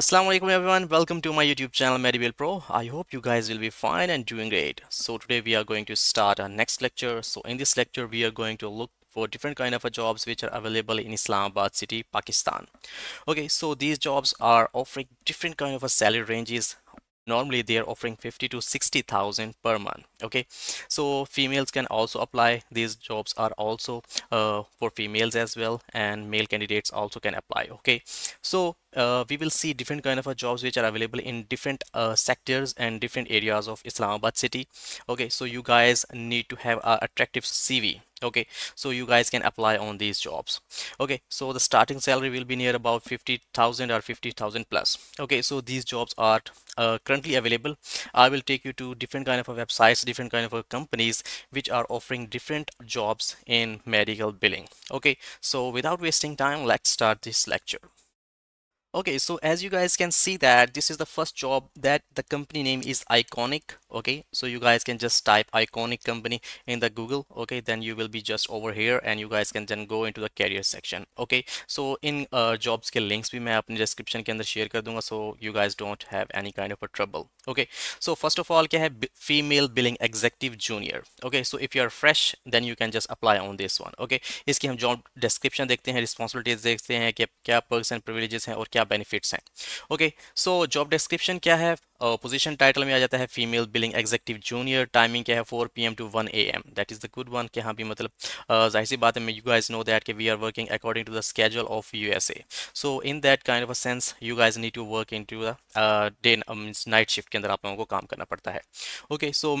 Assalamualaikum alaikum everyone welcome to my youtube channel medieval pro i hope you guys will be fine and doing great so today we are going to start our next lecture so in this lecture we are going to look for different kind of jobs which are available in Islamabad city Pakistan okay so these jobs are offering different kind of salary ranges normally they are offering 50 to 60,000 per month okay so females can also apply these jobs are also uh, for females as well and male candidates also can apply okay so uh, we will see different kind of uh, jobs which are available in different uh, sectors and different areas of Islamabad city okay so you guys need to have a attractive CV okay so you guys can apply on these jobs okay so the starting salary will be near about 50,000 or 50,000 plus okay so these jobs are uh, currently available I will take you to different kind of websites different kind of companies which are offering different jobs in medical billing okay so without wasting time let's start this lecture okay so as you guys can see that this is the first job that the company name is iconic okay so you guys can just type iconic company in the google okay then you will be just over here and you guys can then go into the career section okay so in uh, jobs skill links have in the description can andar share kar dunga so you guys don't have any kind of a trouble okay so first of all kya have female billing executive junior okay so if you are fresh then you can just apply on this one okay is job description dekhte hain responsibilities dekhte hain ki kya perks and privileges hain aur kya क्या benefits हैं okay so job description क्या है position uh, title में आ जाता है female billing executive junior timing क्या है 4 PM to 1 AM that is the good one के हाँ भी मतलब uh, जाहिर सी बात है यू गाइज नो दैट कि we are working according to the schedule of USA so in that kind of a sense you guys need to work in today means night shift के अंदर आप लोगों को काम करना पड़ता है ओके सो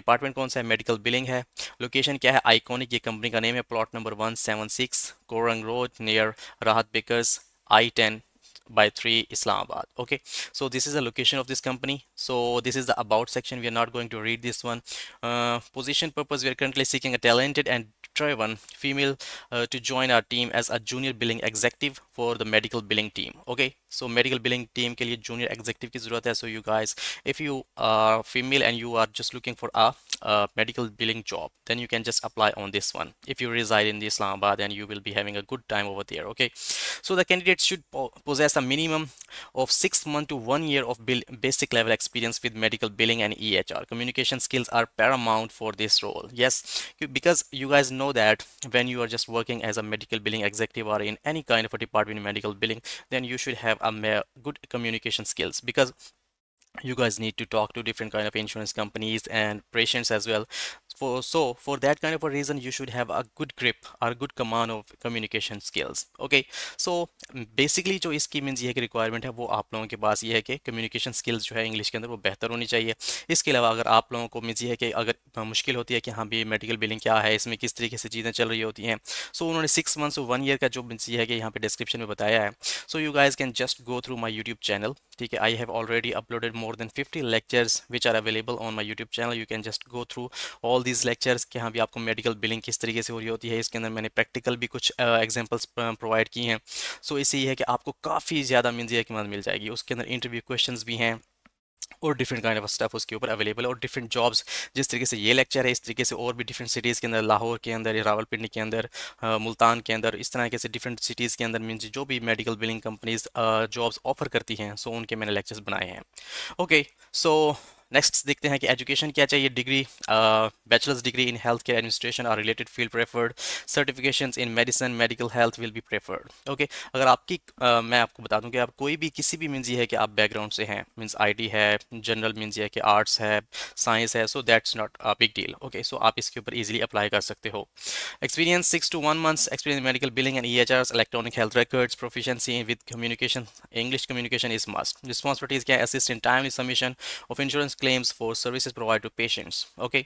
डिपार्टमेंट कौन सा है मेडिकल बिलिंग है लोकेशन क्या है आइकॉनिक ये कंपनी का नेम है plot number one seven six Korang road near Rahat bakers I ten by 3 Islamabad okay so this is the location of this company so this is the about section we are not going to read this one uh, position purpose we are currently seeking a talented and Trevon, female, uh, to join our team as a junior billing executive for the medical billing team. Okay, so medical billing team के लिए junior executive की ज़रूरत है. So you guys, if you are female and you are just looking for a uh, medical billing job, then you can just apply on this one. If you reside in the Islamabad, then you will be having a good time over there. Okay, so the candidates should po possess a minimum of six months to one year of basic level experience with medical billing and EHR. Communication skills are paramount for this role. Yes, because you guys know know that when you are just working as a medical billing executive or in any kind of a department in medical billing then you should have a good communication skills because you guys need to talk to different kind of insurance companies and patients as well for so for that kind of a reason you should have a good grip or good command of communication skills okay so basically जो इसकी means ये requirement है वो आप लोगों के पास ये है कि कम्युनिकेशन स्किल्स जो है इंग्लिश के अंदर वो बेहतर होनी चाहिए इसके अलावा अगर आप लोगों को मीन्स ये है कि अगर मुश्किल होती है कि हाँ भी मेडिकल बिलिंग क्या है इसमें किस तरीके से चीज़ें चल रही होती हैं सो so, उन्होंने सिक्स मंथ्स वन ईयर का जो मीन्स ये है कि यहाँ पे डिस्क्रिप्शन में बताया है so you guys can just go through my YouTube channel ठीक है I have already uploaded more than 50 lectures which are available on my YouTube channel you can just go through all these lectures कि हाँ भी आपको medical billing किस तरीके से हो रही होती है इसके अंदर मैंने प्रैक्टिकल भी कुछ एग्जाम्पल्स प्रोवाइड की हैं सो so, इसी है कि आपको काफ़ी ज़्यादा मीनजिया की मदद मिल जाएगी उसके अंदर इंटरव्यू क्वेश्चन भी हैं और डिफरेंट काइंड ऑफ स्टाफ उसके ऊपर अवेलेबल और डिफरेंट जॉब्स जिस तरीके से ये लेक्चर है इस तरीके से और भी डिफरेंट सिटीज़ के अंदर लाहौर के अंदर रावलपिंडी के अंदर मुल्तान के अंदर इस तरह के से डिफरेंट सिटीज़ के अंदर मीनस जो भी medical billing companies jobs offer करती हैं सो उनके मैंने लेक्चर्स बनाए हैं ओके सो नेक्स्ट देखते हैं कि एजुकेशन क्या चाहिए degree bachelor's degree in health care administration और related field preferred certification in medicine medical health will be preferred okay अगर आपकी uh, मैं आपको बता दूं कि आप कोई भी किसी भी मीन्स ये है कि आप बैकग्राउंड से हैं मीन्स आई है जनरल मीन्स ये है कि आर्ट्स है साइंस है so that's not a big deal okay so आप इसके ऊपर ईजिली अप्लाई कर सकते हो experience six to one months experience medical billing and E H R electronic health records proficiency with communication English communication is must responsibilities क्या assist in is submission of insurance claims for services provided to patients. Okay,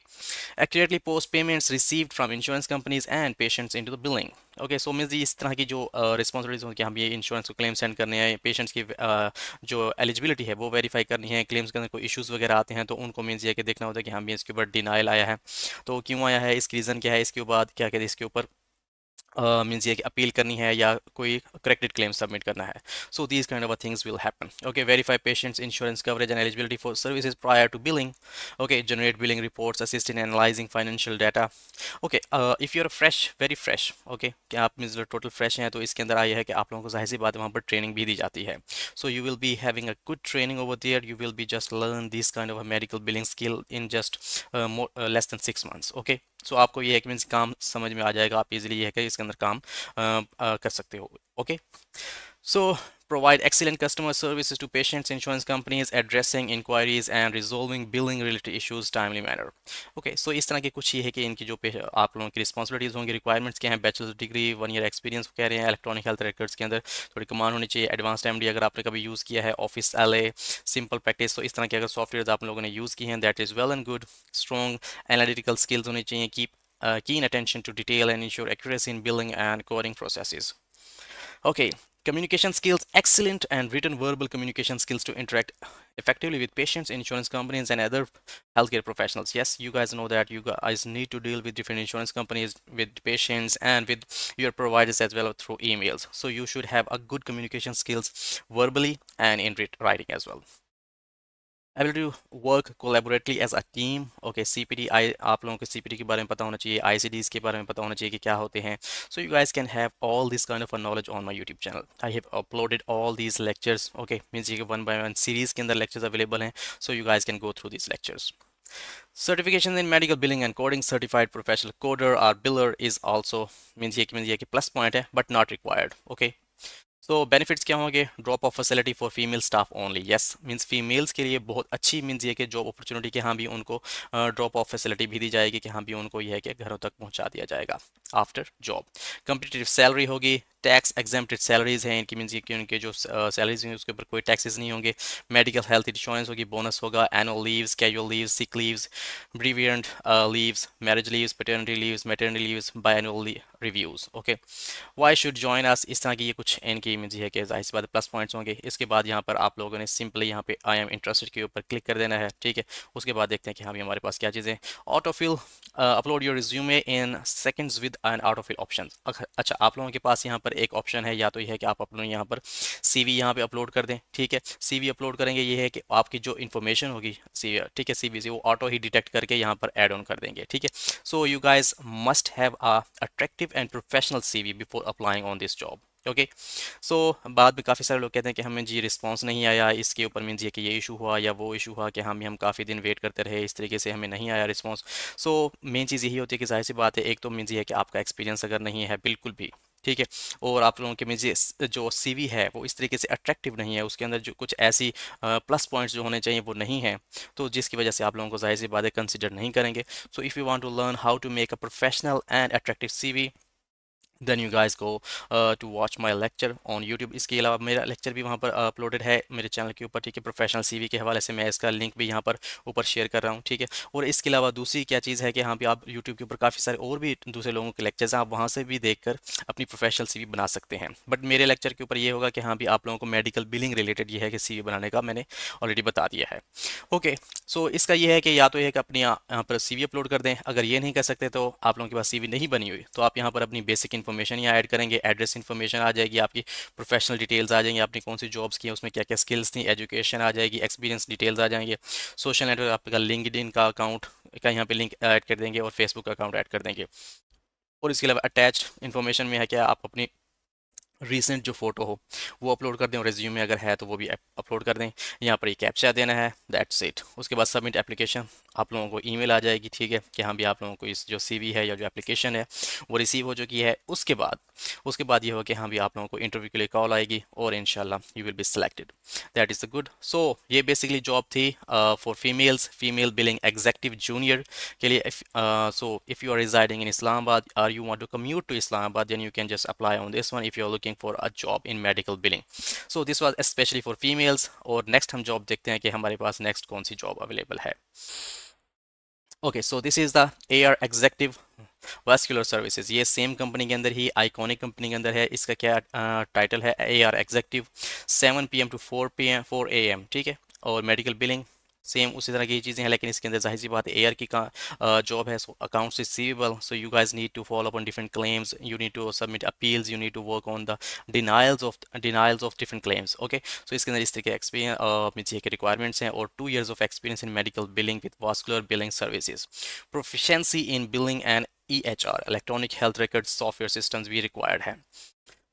accurately post payments received from insurance companies and patients into the billing. Okay so means इस तरह की जो responsibilities uh, होती है हम ये insurance को claim send करने हैं पेशेंट्स की uh, जो एलिजिबिलिटी है वो वेरीफाई करनी है क्लेम्स के अंदर कोई इश्यूज वगैरह आते हैं तो उनको मीन्स ये कि देखना होता है कि हम हाँ, भी इसके ऊपर डिनाइल आया है तो क्यों आया है इसकी रीज़न क्या है इसके बाद क्या कहते हैं इसके ऊपर मीन्स ये अपील करनी है या कोई करेक्टेड क्लेम सबमिट करना है so these kind of things will happen okay verify patients insurance coverage and eligibility for services prior to billing okay generate billing reports assist in analyzing financial data okay if you are fresh very fresh okay क्या आप mean total fresh हैं तो इसके अंदर आई है कि आप लोगों को जाहिर सी बात वहाँ पर ट्रेनिंग भी दी जाती है so you will be having a good training over there you will be just learn this kind of medical billing skill in just less than six months okay so आपको ये है कि मीन्स काम समझ में आ जाएगा आप इजिली ये है कि है इसके अंदर काम आ, आ, कर सकते हो okay so provide excellent customer service to patients insurance companies addressing inquiries and resolving billing related issues timely manner okay so इस तरह के कुछ ये है कि इनकी जो आप लोगों की रिस्पॉन्सिबिलिटीज़ होंगी रिक्वायरमेंट्स क्या हैं bachelor's degree one year experience कह रहे हैं इलेक्ट्रॉनिक हेल्थ रिकॉर्ड्स के अंदर थोड़ी कमान होनी चाहिए एडवांस एम अगर आपने कभी यूज़ किया है ऑफिस एल सिंपल प्रैक्टिस तो इस तरह के अगर सॉफ्टवेयर आप लोगों ने यूज़ किए हैं that is well and good strong analytical skills होनी चाहिए keep uh, keen attention to detail and ensure accuracy in billing and coding processes. Okay, communication skills, excellent and written verbal communication skills to interact effectively with patients, insurance companies, and other healthcare professionals. Yes, you guys know that you guys need to deal with different insurance companies, with patients, and with your providers as well through emails. So you should have a good communication skills verbally and in writing as well. Ability to work collaboratively as a team okay C P D I आप लोगों को सी P D के बारे में पता होना चाहिए आई सी डीज़ के बारे में पता होना चाहिए कि क्या होते हैं so you guys can have all this kind of knowledge on my YouTube channel I have uploaded all these lectures okay means ये वन बाय वन सीरीज़ के अंदर लेक्चर्स अवेलेबल हैं so you guys can go through this lectures Certification in medical billing and coding certified professional coder or biller is also means ye means ye ki plus point hai but not required okay so so, benefits क्या होंगे drop off facility for female staff only yes means females के लिए बहुत अच्छी means ये कि job opportunity के यहाँ भी उनको ड्रॉप ऑफ फैसिलिटी भी दी जाएगी कि हाँ भी उनको यह है कि घरों तक पहुँचा दिया जाएगा आफ्टर जॉब कम्पिटेटिव सैलरी होगी टैक्स एग्जेम्प्टेड सैलरीज हैं इनकी मीनस कि उनके जो सैलरीज हैं उसके ऊपर कोई टैक्सेस नहीं होंगे मेडिकल हेल्थ इंश्योरेंस होगी बोनस होगा annual leaves casual leaves sick leaves bereavement leaves marriage leaves paternity leaves maternity leaves biannual reviews okay why should join us इस तरह की ये कुछ इनकी मीनस है कि जाहिर बात प्लस पॉइंट्स होंगे इसके बाद यहाँ पर आप लोगों ने सिंपली यहाँ पे आई एम इंटरेस्टेड के ऊपर क्लिक कर देना है ठीक है उसके बाद देखते हैं कि हम हाँ हमारे पास क्या चीज़ें autofill upload your resume in seconds with an autofill option अच्छा आप लोगों के पास यहाँ पर एक ऑप्शन है या तो यह है कि आप अपने यहाँ पर सी वी यहाँ पर अपलोड कर दें ठीक है सी वी अपलोड करेंगे ये है कि आपकी जो इन्फॉर्मेशन होगी सी ठीक है सी वी से वो ऑटो ही डिटेक्ट करके यहाँ पर एड ऑन कर देंगे ठीक है so you guys must have a attractive and professional C V before applying on this job okay so बाद में काफ़ी सारे लोग कहते हैं कि हमें जी रिस्पांस नहीं आया इसके ऊपर मीन ये कि ये इशू हुआ या वो इशू हुआ कि हम हम काफ़ी दिन वेट करते रहे इस तरीके से हमें नहीं आया रिस्पांस सो मेन चीज़ यही होती है कि जाहिर सी बात है एक तो मीन ये है कि आपका एक्सपीरियंस अगर नहीं है बिल्कुल भी ठीक है और आप लोगों के में जो सी है वो इस तरीके से अट्रैक्टिव नहीं है उसके अंदर जो कुछ ऐसी प्लस पॉइंट्स जो होने चाहिए वो नहीं है तो जिसकी वजह से आप लोगों को जाहिर सी बातें कंसिडर नहीं करेंगे so if you want to learn how to make a professional and attractive C then you guys को to watch my lecture on YouTube इसके अलावा मेरा लेक्चर भी वहाँ पर अपलोडेड है मेरे चैनल के ऊपर ठीक है प्रोफेशनल वी के हवाले से मैं इसका लिंक भी यहाँ पर ऊपर शेयर कर रहा हूँ ठीक है और इसके अलावा दूसरी क्या चीज़ है कि यहाँ भी आप यूट्यूब के ऊपर काफ़ी सारे और भी दूसरे लोगों के लेक्चर्स हैं आप वहाँ से भी देख कर अपनी प्रोफेशनल सी वी बना सकते हैं बट मेरे लेक्चर के ऊपर ये होगा कि हाँ भी आप लोगों को मेडिकल बिलिंग रिलेटेड ये है कि सी वी बनाने का मैंने ऑलरेडी बता दिया है ओके सो इसका यह है कि या तो यह कि अपनी यहाँ पर सी वी अपलोड कर दें अगर ये नहीं कर सकते तो आप लोगों के पास सी वी नहीं बनी हुई तो आप यहाँ पर अपनी बेसिक इन्फॉर्मेशन यहाँ ऐड करेंगे एड्रेस इन्फॉर्मेशन आ जाएगी आपकी प्रोफेशनल डिटेल्स आ जाएंगी आपने कौन सी जॉब्स की उसमें क्या क्या स्किल्स थी एजुकेशन आ जाएगी एक्सपीरियंस डिटेल्स आ जाएंगे सोशल नेटवर्क आपका लिंकड का अकाउंट का यहाँ पर लिंक ऐड कर देंगे और फेसबुक का अकाउंट ऐड कर देंगे और इसके अलावा अटैच इन्फॉर्मेशन में है क्या आप अपनी रीसेंट जो फोटो हो वो अपलोड कर दें और रेज्यूम में अगर है तो वो भी अपलोड कर दें यहाँ पर ये कैप्चा देना है दैट्स इट उसके बाद सबमिट एप्लीकेशन आप लोगों को ईमेल आ जाएगी ठीक है कि हाँ भी आप लोगों को इस जो सीवी है या जो एप्लीकेशन है वो रिसीव हो चुकी है उसके बाद उसके बाद ये होगा कि हाँ भी आप लोगों को इंटरव्यू के लिए कॉल आएगी और in you will be selected that is a good so ये बेसिकली जॉब थी for females female billing executive junior के लिए so if you are residing in Islamabad or you want to commute to Islamabad then you can just apply on this one if you are looking for a job in medical billing so this was specially for females और next हम job देखते हैं कि हमारे पास next कौन सी job available है okay so this is the A R executive vascular services ये सेम कंपनी के अंदर ही आइकॉनिक कंपनी के अंदर है इसका क्या टाइटल है A R executive seven P M to four P M four A M ठीक है और मेडिकल बिलिंग सेम उसी तरह की चीज़ें हैं लेकिन इसके अंदर जाहिर सी बात एयर की जॉब है so accounts receivable so you guys need to follow up on different claims you need to submit appeals you need to work on the denials of denials of different claims okay so इसके अंदर इस तरह के experience के requirements हैं और two years of experience in medical billing with vascular billing services proficiency in billing and E H R electronic health record software system भी required है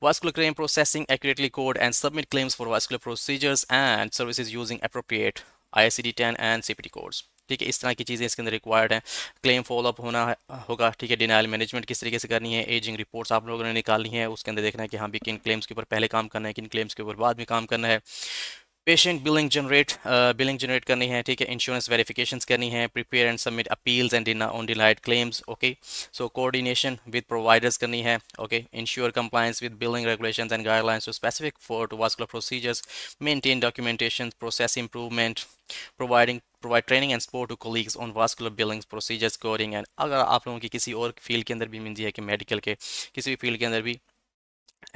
vascular claim processing accurately code and submit claims for vascular procedures and services using appropriate I C ten and C P T course ठीक है इस तरह की चीज़ें इसके अंदर रिक्वायर्ड हैं क्लेम फॉलोअप होना होगा ठीक है डिनाइल मैनेजमेंट किस तरीके से करनी है एजिंग रिपोर्ट्स आप लोगों ने निकालनी है उसके अंदर देखना है कि हाँ भी किन क्लेम्स के ऊपर पहले काम करना है किन क्लेम्स के ऊपर बाद में काम करना है patient billing generate billing generate करनी है ठीक है इंश्योरेंस वेरिफिकेशन करनी है prepare and submit appeals and on denied claims okay so coordination with providers करनी है okay ensure compliance with billing regulations and guidelines to specific for to vascular procedures maintain documentation process improvement providing provide training and support to colleagues on vascular billing procedures coding and अगर आप लोगों की किसी और field के अंदर भी mean है कि मेडिकल के किसी भी फील्ड के अंदर भी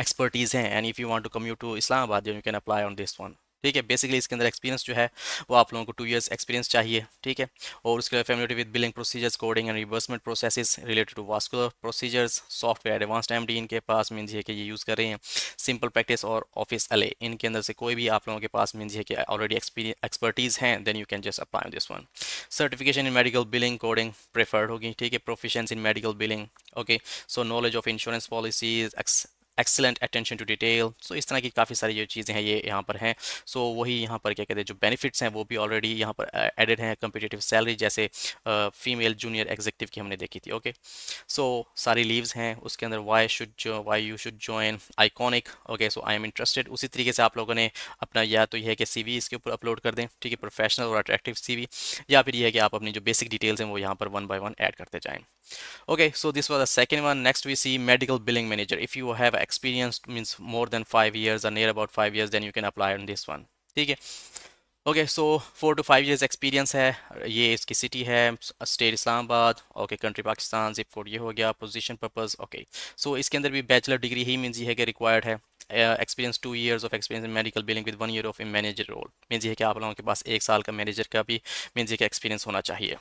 एक्सपर्टीज हैं and if you want to commute to Islamabad you can apply on this one ठीक है बेसिकली इसके अंदर एक्सपीरियंस जो है वो आप लोगों को टू ईयर्स एक्सपीरियंस चाहिए ठीक है और उसके लिए familiarity with billing procedures coding and reimbursement processes related to vascular procedures software advanced M इनके पास मीन है कि ये यूज़ कर रहे हैं सिंपल प्रैक्टिस और ऑफिस अले इनके अंदर से कोई भी आप लोगों के पास मीन है कि ऑलरेडी एक्सपर्टीज़ हैं then you can just apply this one certification in medical billing coding preferred होगी ठीक है proficiency in medical billing okay so knowledge of insurance policies excellent attention to detail so इस तरह की काफ़ी सारी जो चीज़ें हैं ये यहाँ पर हैं सो so, वही यहाँ पर क्या कहते हैं जो बेनिफिट्स हैं वो भी ऑलरेडी यहाँ पर एडेड हैं कम्पिटेटिव सैलरी जैसे फीमेल जूनियर एग्जीक्यूटिव की हमने देखी थी ओके सो so, सारी लीव्स हैं उसके अंदर why should why you should join Iconic okay so I am interested उसी तरीके से आप लोगों ने अपना या तो यह है कि सी इसके ऊपर अपलोड कर दें ठीक है प्रोफेशनल और अट्रैक्टिव सी या फिर यह है कि आप अपनी जो बेसिक डिटेल्स हैं वो यहाँ पर वन बाई वन ऐड करते जाएँ okay so this was the second one next we see medical billing manager if you have experienced means more than five years or near about five years then you can apply on this one ठीक है okay so four to five years experience है ये इसकी city है state Islamabad okay country Pakistan zip code ये हो गया position purpose okay so इसके अंदर भी बैचलर डिग्री ही मीन ये है कि रिक्वायर्ड है experience two years of experience in medical billing with one year of manager role means ये कि आप लोगों के पास एक साल का मैनेजर का भी मीन्स ये एक्सपीरियंस होना चाहिए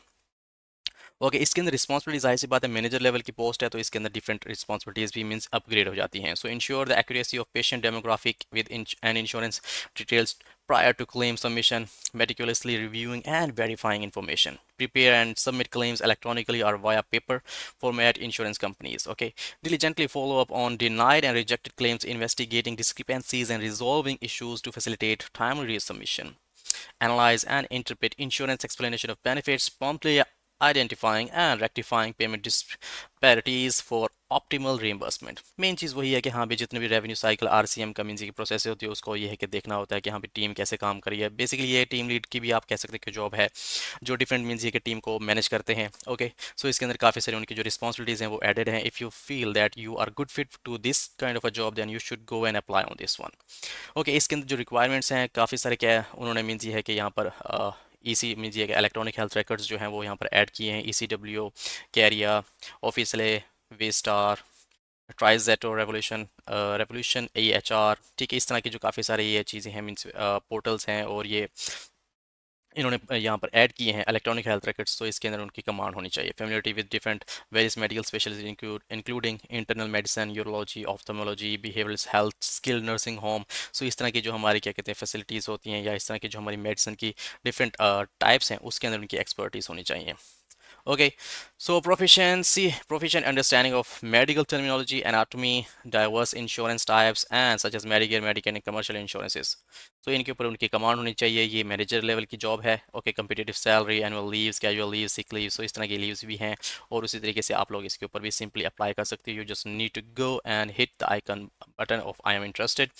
ओके इसके अंदर रिस्पॉन्सिबिलिटी जाहिर सी बात है मैनेजर लेवल की पोस्ट है तो इसके अंदर डिफरेंट रिस्पॉन्सिबिलिटीज भी मीन्स अपग्रेड हो जाती हैं so ensure the accuracy of patient demographic with and insurance details prior to claim submission, meticulously reviewing and verifying information. Prepare and submit claims electronically or via paper format insurance companies. Okay. Diligently follow up on denied and rejected claims, investigating discrepancies and resolving issues to facilitate timely resubmission. Analyze and interpret insurance explanation of benefits, promptly identifying and rectifying payment disparities for optimal reimbursement main चीज़ वही है कि हाँ भी जितने भी revenue cycle R C M community की process होती है उसको ये है कि देखना होता है कि हाँ भी टीम कैसे काम करी है बेसिकली ये टीम लीड की भी आप कह सकते हैं कि जॉब है जो डिफरेंट मीन्स ये कि टीम को मैनेज करते हैं ओके सो इसके अंदर काफ़ी सारी उनकी जो रिस्पॉन्सिबिलिटीज़ हैं वो एडेड हैं if you feel that you are good fit to this kind of a job then you should go and apply on this one okay इसके अंदर जो रिक्वायरमेंट्स हैं काफ़ी सारे क्या है उन्होंने मीन्स ये है कि यहाँ पर uh, ई सी मीजिए इलेक्ट्रॉनिक हेल्थ रिकॉर्ड्स जो हैं वो यहाँ पर ऐड किए हैं E C W Kareo Office Ally Waystar TriZetto Revolution Revolution A H R ठीक है इस तरह की जो काफ़ी सारी ये चीज़ें हैं मीन्स पोर्टल्स uh, हैं और ये इन्होंने यहाँ पर ऐड किए हैं इलेक्ट्रॉनिक हेल्थ रिकॉर्ड्स तो इसके अंदर उनकी कमांड होनी चाहिए familiarity with different various medical speciality including internal medicine urology ophthalmology behaviours health skill nursing home so इस तरह की जो हमारी क्या कहते हैं फैसिलिटीज़ होती हैं या इस तरह की जो हमारी मेडिसिन की डिफरेंट टाइप्स हैं उसके अंदर उनकी एक्सपर्टीज़ होनी चाहिए okay okay. So proficiency, proficient understanding of medical terminology, anatomy, diverse insurance types and such as Medicare, Medicaid and commercial insurances. तो इनके ऊपर उनकी कमांड होनी चाहिए ये मैनेजर लेवल की जॉब है okay competitive salary annual leaves casual leave sick leave so इस तरह की लीव्स भी हैं और उसी तरीके से आप लोग इसके ऊपर भी सिंपली अप्लाई कर सकते हो you just need to go and hit the icon button of I am interested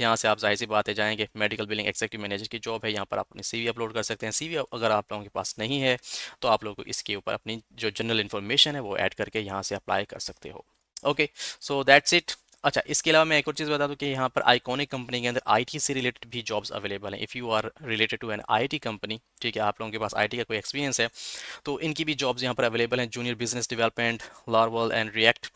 यहाँ से आप जाहिर सी बातें जाएंगे मेडिकल बिलिंग एक्जेक्टिव मैनेजर की जॉब है यहाँ पर आप अपनी सी अपलोड कर सकते हैं सी अगर आप लोगों के पास नहीं है तो आप लोग को इसके ऊपर अपनी जो जनरल इन्फॉर्मेशन है वो ऐड करके यहाँ से अप्लाई कर सकते हो ओके सो दैट्स इट अच्छा इसके अलावा मैं एक और चीज़ बता दूँ कि यहाँ पर आइकॉनिक कंपनी के अंदर आईटी से रिलेटेड भी जॉब्स अवेलेबल हैं if you are related to an IT company ठीक है आप लोगों के पास आईटी का कोई एक्सपीरियंस है तो इनकी भी जॉब्स यहाँ पर अवेलेबल हैं junior business development Laravel and React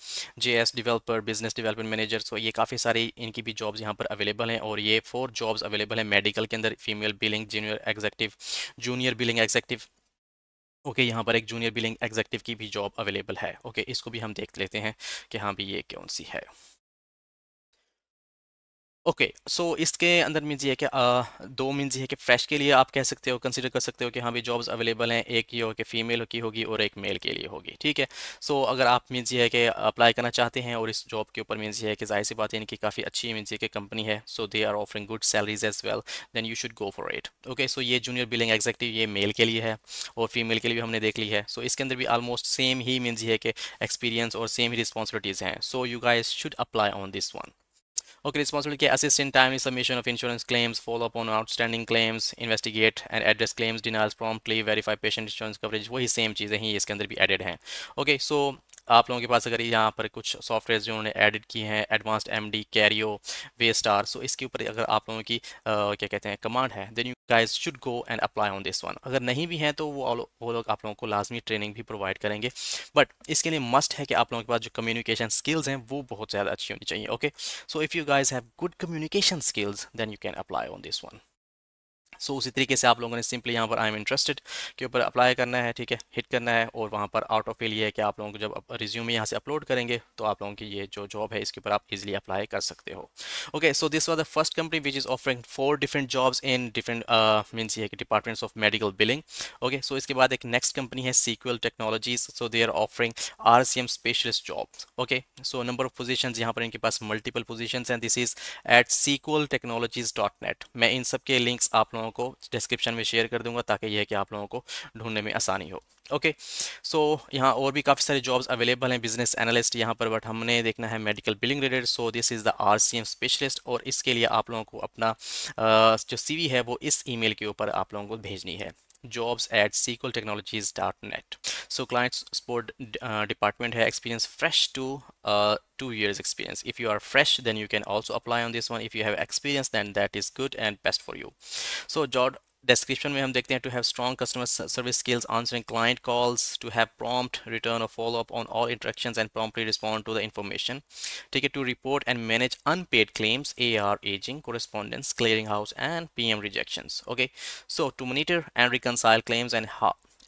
J S developer business development manager so ये काफ़ी सारी इनकी भी जॉब्स यहाँ पर अवेलेबल हैं और ये फोर जॉब्स अवेलेबल हैं मेडिकल के अंदर female billing junior executive junior billing executive okay यहाँ पर एक जूनियर बिलिंग एग्जेक्टिव की भी जॉब अवेलेबल है ओके इसको भी हम देख लेते हैं कि हाँ भी ये कौन सी है ओके okay, सो so इसके अंदर मीन्स ये है कि आ, दो मीन्स ये है कि फ्रेश के लिए आप कह सकते हो कंसिडर कर सकते हो कि हाँ भी जॉब्स अवेलेबल हैं एक ये हो कि फीमेल की होगी और एक मेल के लिए होगी ठीक है सो so, अगर आप मीन्स ये है कि अप्लाई करना चाहते हैं और इस जॉब के ऊपर मीन्स ये है कि जाहिर सी बात है इनकी काफ़ी अच्छी मीन्स ये कि कंपनी है so they are offering good salaries as well then you should go for it okay so ये जूनियर बिलिंग एग्जेक्टिव ये मेल के लिए है और फीमेल के लिए भी हमने देख ली है सो so, इसके अंदर भी आलमोस्ट सेम ही मीन्स ये है कि एक्सपीरियंस और सेम ही रिस्पॉन्सिबिलिटीज़ हैं so you guys should apply on this one Okay, responsibility assist in timely submission of insurance claims, follow up on outstanding claims, investigate and address claims, denials promptly, verify patient insurance coverage. वही same चीज़ें ही इसके अंदर भी added हैं Okay, so. आप लोगों के पास अगर यहाँ पर कुछ सॉफ्टवेयर जो उन्होंने एडिट किए हैं advanced M D Kareo Waystar so इसके ऊपर अगर आप लोगों की क्या कहते हैं कमांड है then you guys should go and apply on this one अगर नहीं भी हैं तो वो वो लोग आप लोगों को लाजमी ट्रेनिंग भी प्रोवाइड करेंगे बट इसके लिए मस्ट है कि आप लोगों के पास जो कम्युनिकेशन स्किल्स हैं वो बहुत ज़्यादा अच्छी होनी चाहिए okay so if you guys have good communication skills then you can apply on this one so so, उसी तरीके से आप लोगों ने सिंपली यहाँ पर आई एम इंटरेस्टेड के ऊपर अप्लाई करना है ठीक है हिट करना है और वहाँ पर आउट ऑफ फील ये है कि आप लोगों को जब रिज्यूमे यहाँ से अपलोड करेंगे तो आप लोगों की ये जो जॉब है इसके ऊपर आप इजिली अप्लाई कर सकते हो okay so this was the first company which is offering four different jobs in different means ये कि departments of medical billing okay so इसके बाद एक नेक्स्ट कंपनी है Sequel Technologies so they are offering R C M specialist job okay so number of position यहाँ पर इनके पास मल्टीपल पोजिशन हैं this is at Sequel Technologies dot net मैं इन सब के लिंक्स आप लोगों लोगों को डिस्क्रिप्शन में शेयर कर दूंगा ताकि यह कि आप लोगों को ढूंढने में आसानी हो ओके सो यहाँ और भी काफ़ी सारे जॉब्स अवेलेबल हैं बिजनेस एनालिस्ट यहाँ पर बट हमने देखना है medical billing related so this is the R specialist और इसके लिए आप लोगों को अपना uh, जो सी है वो इस ई के ऊपर आप लोगों को भेजनी है jobs at sqltechnologies.net so clients support uh, department has experience fresh to uh, two years experience if you are fresh then you can also apply on this one if you have experience then that is good and best for you so job description We have to have strong customer service skills answering client calls to have prompt return or follow up on all interactions and promptly respond to the information ठीक है to report and manage unpaid claims AR aging correspondence clearinghouse and PM rejections okay so to monitor and reconcile claims and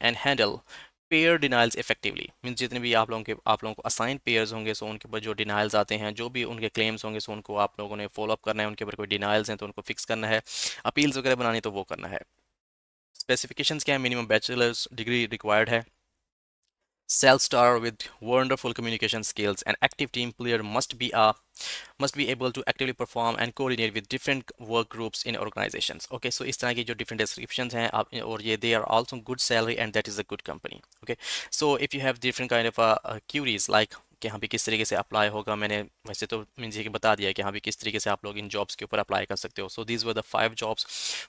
and handle payer denials effectively mean जितने भी आप लोगों के आप लोगों को असाइन पेयर्स होंगे सो उनके ऊपर जो डिनाइल्स आते हैं जो भी उनके क्लेम्स होंगे सो उनको आप लोगों ने फॉलोअप करना है उनके ऊपर कोई डिनाइल्स हैं तो उनको फिक्स करना है अपील्स वगैरह बनानी तो वो करना है स्पेसिफिकेशन क्या है मिनिमम बैचलर्स डिग्री रिक्वायर्ड है self starter with wonderful communication skills and active team player must be a must be able to actively perform and coordinate with different work groups in organizations okay so it's तरह की different descriptions हैं आप they are also good salary and that is a good company okay so if you have different kind of uh, uh queries like कि हाँ भी किस तरीके से अप्लाई होगा मैंने वैसे तो मीन जी बता दिया कि हाँ भी किस तरीके से आप लोग इन जॉब्स के ऊपर अप्लाई कर सकते हो so these were the five jobs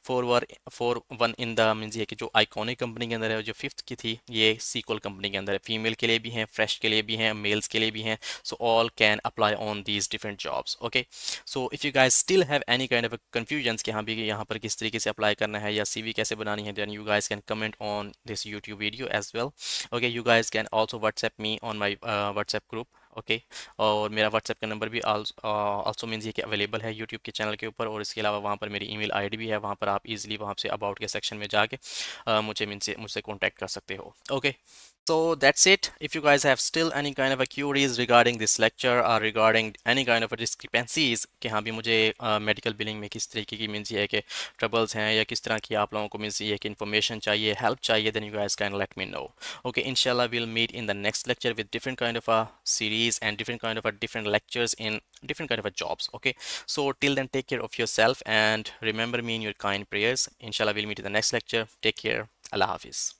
four were four one in the mean जी कि जो आइकॉनिक कंपनी के अंदर है जो फिफ्थ की थी ये सीक्वल कंपनी के अंदर है फीमेल के लिए भी हैं फ्रेश के लिए भी हैं मेल्स के लिए भी हैं so all can apply on these different jobs okay so if you guys still have any kind of confusion कि हाँ भी यहाँ पर किस तरीके से अप्लाई करना है या सी कैसे बनानी है then you guys can comment on this YouTube video as well okay you guys can also WhatsApp me on my WhatsApp group okay और मेरा व्हाट्सएप का नंबर भी आल्सो मीन ये कि अवेलेबल है यूट्यूब के चैनल के ऊपर और इसके अलावा वहाँ पर मेरी ई मेल भी है वहाँ पर आप ईजिली वहाँ से अबाउट के सेक्शन में जाके uh, मुझे मुझसे मुझसे कॉन्टैक्ट कर सकते हो okay So that's it. If you guys have still any kind of a queries regarding this lecture or regarding any kind of a discrepancies ke ha bhi mujhe medical billing mein kis tarike ki means ye ये कि troubles हैं या किस तरह की आप लोगों को मीन्स ये कि इन्फॉर्मेशन चाहिए हेल्प चाहिए then you guys can let me know okay इनशाला will meet in the next lecture with different kind of a series studies and different kind of a different lectures in different kind of a jobs okay so till then take care of yourself and remember me in your kind prayers inshallah we'll meet in the next lecture take care allah hafiz